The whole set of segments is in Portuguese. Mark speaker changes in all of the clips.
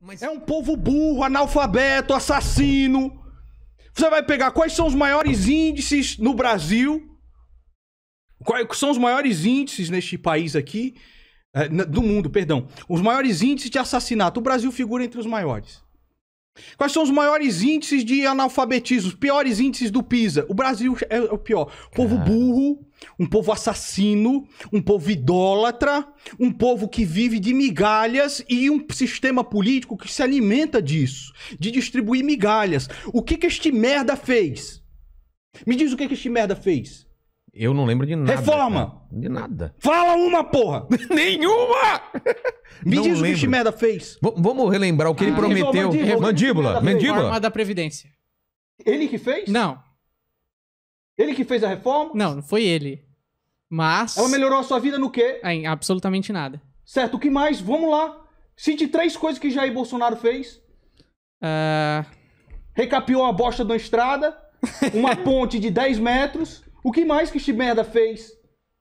Speaker 1: Mas...
Speaker 2: É um povo burro, analfabeto, assassino. Você vai pegar quais são os maiores índices no Brasil? Quais são os maiores índices neste país aqui? É, do mundo, perdão. Os maiores índices de assassinato. O Brasil figura entre os maiores. Quais são os maiores índices de analfabetismo, os piores índices do PISA? O Brasil é o pior. Um povo ah. burro, um povo assassino, um povo idólatra, um povo que vive de migalhas e um sistema político que se alimenta disso, de distribuir migalhas. O que que este merda fez? Me diz o que que este merda fez?
Speaker 1: Eu não lembro de nada. Reforma! Cara. De nada.
Speaker 2: Fala uma, porra! Nenhuma! Me não diz lembro. o que o merda fez. V vamos
Speaker 1: relembrar o que ah, ele prometeu. Mandíbula. Mandíbula. Mandíbula. Reforma
Speaker 2: da Previdência. Ele que fez? Não. Ele que fez a reforma? Não, não foi ele. Mas. Ela melhorou a sua vida no quê? Em absolutamente nada. Certo, o que mais? Vamos lá. Cite três coisas que Jair Bolsonaro fez. Uh... Ah. Recapiou a bosta da estrada, uma ponte de 10 metros o que mais que este merda fez?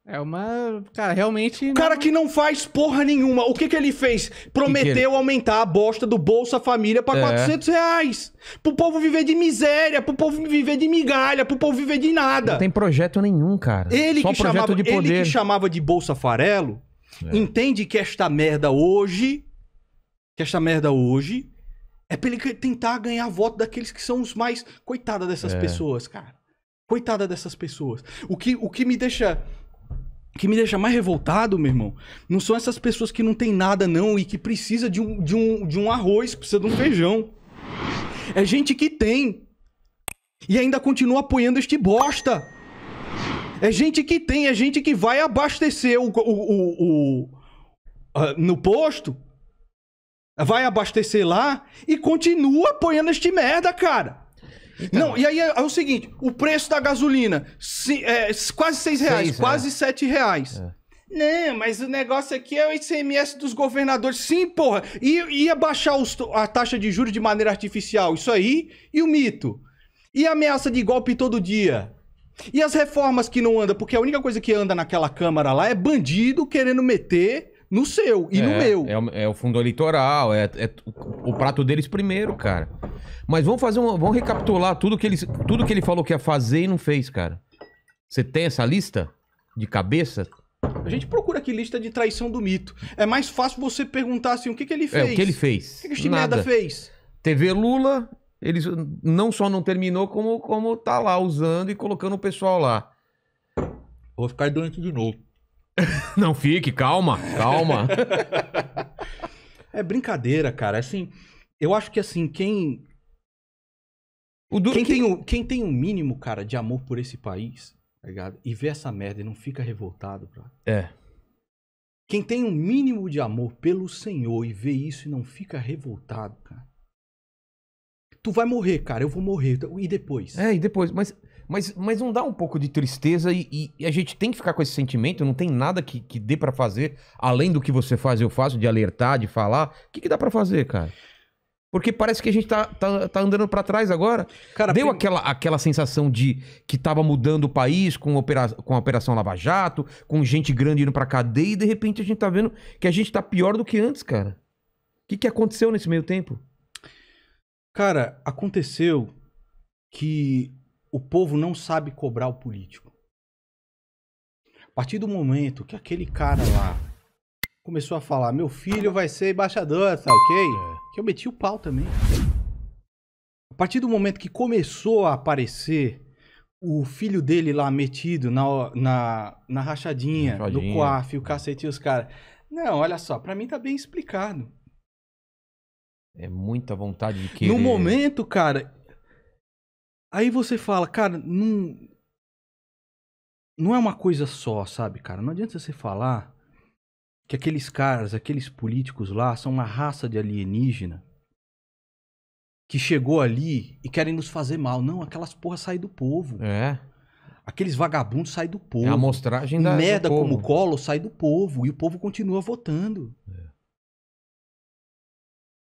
Speaker 2: É uma. Cara, realmente. O cara que não faz porra nenhuma. O que que ele fez? Prometeu que que ele... aumentar a bosta do Bolsa Família pra é. 400 reais. Pro povo viver de miséria, pro povo viver de migalha,
Speaker 1: pro povo viver de
Speaker 2: nada. Não tem
Speaker 1: projeto nenhum, cara. Ele, Só que, chamava, de poder. ele que
Speaker 2: chamava de Bolsa Farelo é. entende que esta merda hoje. Que esta merda hoje é pra ele tentar ganhar voto daqueles que são os mais. Coitada dessas é. pessoas, cara. Coitada dessas pessoas. O que, o que me deixa que me deixa mais revoltado, meu irmão, não são essas pessoas que não tem nada não e que precisa de um, de um, de um arroz, precisa de um feijão. É gente que tem e ainda continua apoiando este bosta. É gente que tem, é gente que vai abastecer o, o, o, o uh, no posto, vai abastecer lá e continua apoiando este merda, cara. Então. Não, e aí é, é, o seguinte: o preço da gasolina, se, é, quase 6 reais, Seis, né? quase é. reais. É. Não, né, mas o negócio aqui é o ICMS dos governadores. Sim, porra. E ia baixar os, a taxa de juros de maneira artificial. Isso aí. E o mito. E a ameaça de golpe todo dia. E as reformas que não andam, porque a única coisa que anda naquela Câmara lá é
Speaker 1: bandido querendo meter no seu e é, no meu. É, é, o fundo eleitoral é, é o, prato deles primeiro, cara. Mas vamos fazer uma, vamos recapitular tudo que, ele, tudo que ele falou que ia fazer e não fez, cara. Você tem essa lista de cabeça? A
Speaker 2: gente procura aqui lista de traição do mito. É mais fácil você perguntar assim, o que, que ele fez? É, o que ele fez? O que, que este merda
Speaker 1: fez? TV Lula, eles não só não terminou, como, como tá lá usando e colocando o pessoal lá. Vou ficar doente de novo. Não fique, calma, calma. é brincadeira, cara. Assim,
Speaker 2: eu acho que assim, quem. Du... Quem, Tem o... quem tem um mínimo, cara, de amor por esse país, tá ligado? E vê essa merda e não fica revoltado, cara. É. Quem tem um mínimo de amor pelo Senhor e vê isso e não fica revoltado,
Speaker 1: cara. Tu vai morrer, cara, eu vou morrer. E depois? É, e depois, mas. Mas, mas não dá um pouco de tristeza e, e, e a gente tem que ficar com esse sentimento, não tem nada que, que dê para fazer, além do que você faz, eu faço, de alertar, de falar. O que, que dá para fazer, cara? Porque parece que a gente tá, tá, tá andando para trás agora. Cara, Deu prim... aquela, aquela sensação de que tava mudando o país com, opera... com a Operação Lava Jato, com gente grande indo pra cadeia, e de repente a gente tá vendo que a gente tá pior do que antes, cara. O que, que aconteceu nesse meio tempo? Cara, aconteceu que
Speaker 2: o povo não sabe cobrar o político. A partir do momento que aquele cara lá começou a falar: meu filho vai ser embaixador, tá ok? É. Que eu meti o pau também. A partir do momento que começou a aparecer o filho dele lá metido na, na, na rachadinha, Rachadinha. no coaf, o cacete e os caras. Não, olha só, para mim tá bem explicado.
Speaker 1: É muita vontade de querer.
Speaker 2: No momento, cara, Aí você fala, cara, não. Não é uma coisa só, sabe, cara? Não adianta você falar que aqueles caras, aqueles políticos lá são uma raça de alienígena que chegou ali e querem nos fazer mal. Não, aquelas porras saem do povo. É. Aqueles vagabundos saem do povo. É a amostragem da. Merda como colo sai do povo. E o povo continua votando. É.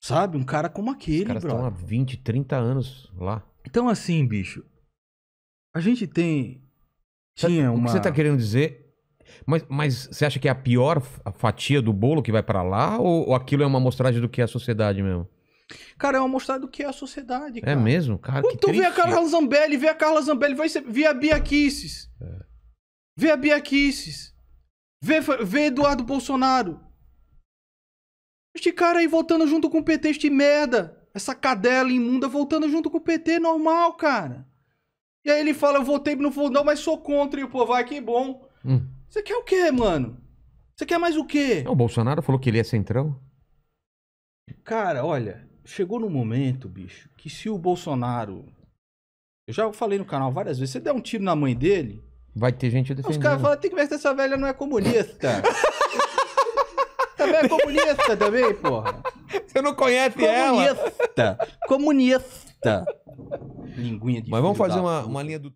Speaker 1: Sabe? Um cara como aquele, Os caras bro. estão há 20, 30 anos lá. Então, assim, bicho. A gente tem. Tinha uma. O que você tá querendo dizer? Mas, mas você acha que é a pior fatia do bolo que vai para lá? Ou, ou, aquilo é uma amostragem do que é a sociedade mesmo?
Speaker 2: Cara, é uma amostragem do que é a sociedade, é cara. É mesmo? Cara, Quando que tu triste. vê a Carla Zambelli, vê a Carla Zambelli, vai ser, vê a Bia Kisses. É. Vê a Bia Kisses. Vê, vê Eduardo Bolsonaro. Este cara aí voltando junto com o PT, este merda. Essa cadela imunda voltando junto com o PT, normal, cara. E aí ele fala, eu votei no fundão, mas sou contra. E o povo, vai, que bom. Hum. Você quer o quê, mano?
Speaker 1: Você quer mais o quê? É, o Bolsonaro falou que ele é centrão. Cara,
Speaker 2: olha, chegou no momento, bicho, que se o Bolsonaro... Eu já falei no canal várias vezes, você der um tiro na mãe dele... Vai ter gente defendendo. Os caras falam, tem que ver se essa velha não é comunista. é comunista também, porra. Você não conhece comunista. ela? Comunista.
Speaker 1: Comunista. Linguinha de Mas vamos fazer uma, uma linha do